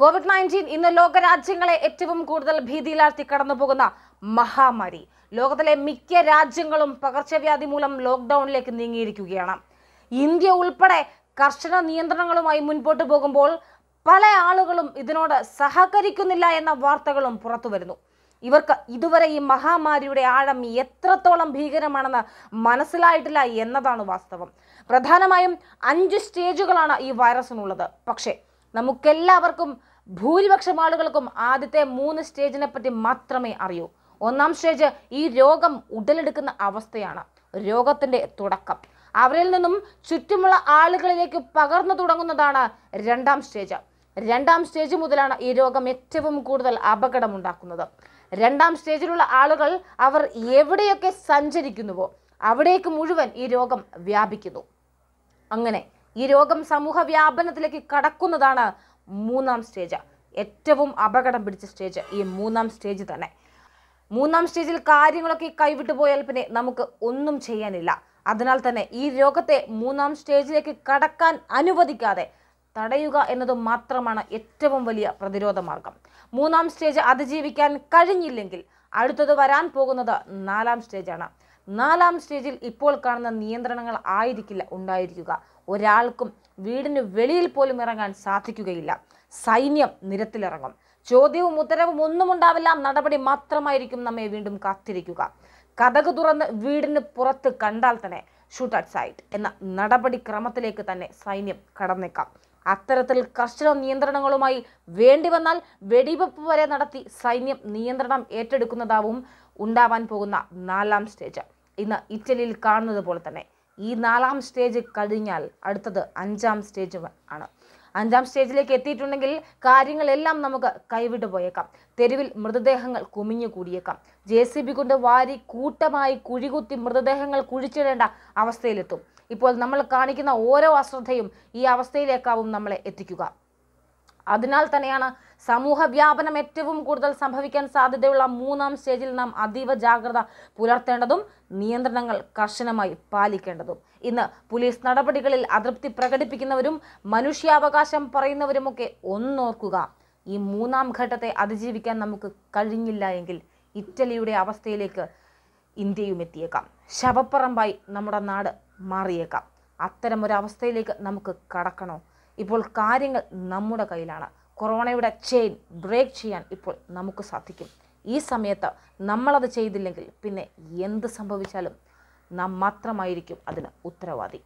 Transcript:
Covid nineteen ഇന്ന് ലോകരാജ്യങ്ങളെ ഏറ്റവും കൂടുതൽ ഭീതിയിലാഴ്ത്തി കടന്നുപോകുന്ന മഹാമാരി ലോകത്തിലെ മിക്ക രാജ്യങ്ങളും പകർച്ചവ്യാധി മൂലം ലോക്ക്ഡൌണിലേക്ക് നീങ്ങിയിരിക്കുകയാണ് ഇന്ത്യ ഉൾപ്പെടെ കർശന നിയന്ത്രണങ്ങളുമായി മുൻപോട്ട് പോകുമ്പോൾ പല ആളുകളും ഇതിനോട് സഹകരിക്കുന്നില്ല എന്ന വാർത്തകളും പുറത്തു വരുന്നു ഇവർക്ക് ഇതുവരെ ഈ മഹാമാരിയുടെ ആഴം എത്രത്തോളം ഭീകരമാണെന്ന് മനസ്സിലായിട്ടില്ല എന്നതാണ് വാസ്തവം പ്രധാനമായും അഞ്ച് സ്റ്റേജുകളാണ് ഈ വൈറസിനുള്ളത് പക്ഷേ നമുക്കെല്ലാവർക്കും ഭൂരിപക്ഷം ആളുകൾക്കും ആദ്യത്തെ മൂന്ന് സ്റ്റേജിനെ പറ്റി മാത്രമേ അറിയൂ ഒന്നാം സ്റ്റേജ് ഈ രോഗം ഉടലെടുക്കുന്ന അവസ്ഥയാണ് രോഗത്തിൻ്റെ തുടക്കം അവരിൽ നിന്നും ചുറ്റുമുള്ള ആളുകളിലേക്ക് പകർന്നു തുടങ്ങുന്നതാണ് രണ്ടാം സ്റ്റേജ് രണ്ടാം സ്റ്റേജ് മുതലാണ് ഈ രോഗം ഏറ്റവും കൂടുതൽ അപകടമുണ്ടാക്കുന്നത് രണ്ടാം സ്റ്റേജിലുള്ള ആളുകൾ അവർ എവിടെയൊക്കെ സഞ്ചരിക്കുന്നുവോ അവിടേക്ക് മുഴുവൻ ഈ രോഗം വ്യാപിക്കുന്നു അങ്ങനെ ഈ രോഗം സമൂഹ വ്യാപനത്തിലേക്ക് കടക്കുന്നതാണ് മൂന്നാം സ്റ്റേജ് ഏറ്റവും അപകടം പിടിച്ച സ്റ്റേജ് ഈ മൂന്നാം സ്റ്റേജ് തന്നെ മൂന്നാം സ്റ്റേജിൽ കാര്യങ്ങളൊക്കെ കൈവിട്ടു പോയാൽ പിന്നെ നമുക്ക് ഒന്നും ചെയ്യാനില്ല അതിനാൽ തന്നെ ഈ രോഗത്തെ മൂന്നാം സ്റ്റേജിലേക്ക് കടക്കാൻ അനുവദിക്കാതെ തടയുക എന്നത് മാത്രമാണ് ഏറ്റവും വലിയ പ്രതിരോധ മാർഗം മൂന്നാം സ്റ്റേജ് അതിജീവിക്കാൻ കഴിഞ്ഞില്ലെങ്കിൽ അടുത്തത് വരാൻ പോകുന്നത് നാലാം സ്റ്റേജാണ് നാലാം സ്റ്റേജിൽ ഇപ്പോൾ കാണുന്ന നിയന്ത്രണങ്ങൾ ആയിരിക്കില്ല ഉണ്ടായിരിക്കുക ഒരാൾക്കും വീടിന് വെളിയിൽ പോലും ഇറങ്ങാൻ സാധിക്കുകയില്ല സൈന്യം നിരത്തിലിറങ്ങും ചോദ്യവും ഉത്തരവും ഒന്നും ഉണ്ടാവില്ല നടപടി മാത്രമായിരിക്കും നമ്മെ വീണ്ടും കാത്തിരിക്കുക കഥക് തുറന്ന് വീടിന് പുറത്ത് കണ്ടാൽ തന്നെ ഷൂട്ട് അറ്റ് സൈറ്റ് എന്ന നടപടിക്രമത്തിലേക്ക് തന്നെ സൈന്യം കടന്നേക്കാം അത്തരത്തിൽ കർശന നിയന്ത്രണങ്ങളുമായി വേണ്ടി വന്നാൽ വെടിവെപ്പ് വരെ നടത്തി സൈന്യം നിയന്ത്രണം ഏറ്റെടുക്കുന്നതാവും ഉണ്ടാവാൻ പോകുന്ന നാലാം സ്റ്റേജ് ഇന്ന് ഇറ്റലിയിൽ കാണുന്നത് പോലെ തന്നെ ഈ നാലാം സ്റ്റേജ് കഴിഞ്ഞാൽ അടുത്തത് അഞ്ചാം സ്റ്റേജ് ആണ് അഞ്ചാം സ്റ്റേജിലേക്ക് എത്തിയിട്ടുണ്ടെങ്കിൽ കാര്യങ്ങളെല്ലാം നമുക്ക് കൈവിട്ടു പോയേക്കാം തെരുവിൽ മൃതദേഹങ്ങൾ കുമിഞ്ഞു കൂടിയേക്കാം ജെ സി ബി കൊണ്ട് വാരി കൂട്ടമായി കുഴികുത്തി മൃതദേഹങ്ങൾ കുഴിച്ചിടേണ്ട അവസ്ഥയിലെത്തും ഇപ്പോൾ നമ്മൾ കാണിക്കുന്ന ഓരോ അശ്രദ്ധയും ഈ അവസ്ഥയിലേക്കാവും നമ്മളെ എത്തിക്കുക അതിനാൽ തന്നെയാണ് സമൂഹ വ്യാപനം ഏറ്റവും കൂടുതൽ സംഭവിക്കാൻ സാധ്യതയുള്ള മൂന്നാം സ്റ്റേജിൽ നാം അതീവ ജാഗ്രത പുലർത്തേണ്ടതും നിയന്ത്രണങ്ങൾ കർശനമായി പാലിക്കേണ്ടതും ഇന്ന് പോലീസ് നടപടികളിൽ അതൃപ്തി പ്രകടിപ്പിക്കുന്നവരും മനുഷ്യാവകാശം പറയുന്നവരുമൊക്കെ ഒന്നോർക്കുക ഈ മൂന്നാം ഘട്ടത്തെ അതിജീവിക്കാൻ നമുക്ക് കഴിഞ്ഞില്ല എങ്കിൽ ഇറ്റലിയുടെ അവസ്ഥയിലേക്ക് ഇന്ത്യയും എത്തിയേക്കാം ശവപ്പറമ്പായി നമ്മുടെ നാട് മാറിയേക്കാം അത്തരമൊരവസ്ഥയിലേക്ക് നമുക്ക് കടക്കണോ ഇപ്പോൾ കാര്യങ്ങൾ നമ്മുടെ കയ്യിലാണ് കൊറോണയുടെ ചെയിൻ ബ്രേക്ക് ചെയ്യാൻ ഇപ്പോൾ നമുക്ക് സാധിക്കും ഈ സമയത്ത് നമ്മളത് ചെയ്തില്ലെങ്കിൽ പിന്നെ എന്ത് സംഭവിച്ചാലും നാം മാത്രമായിരിക്കും അതിന് ഉത്തരവാദി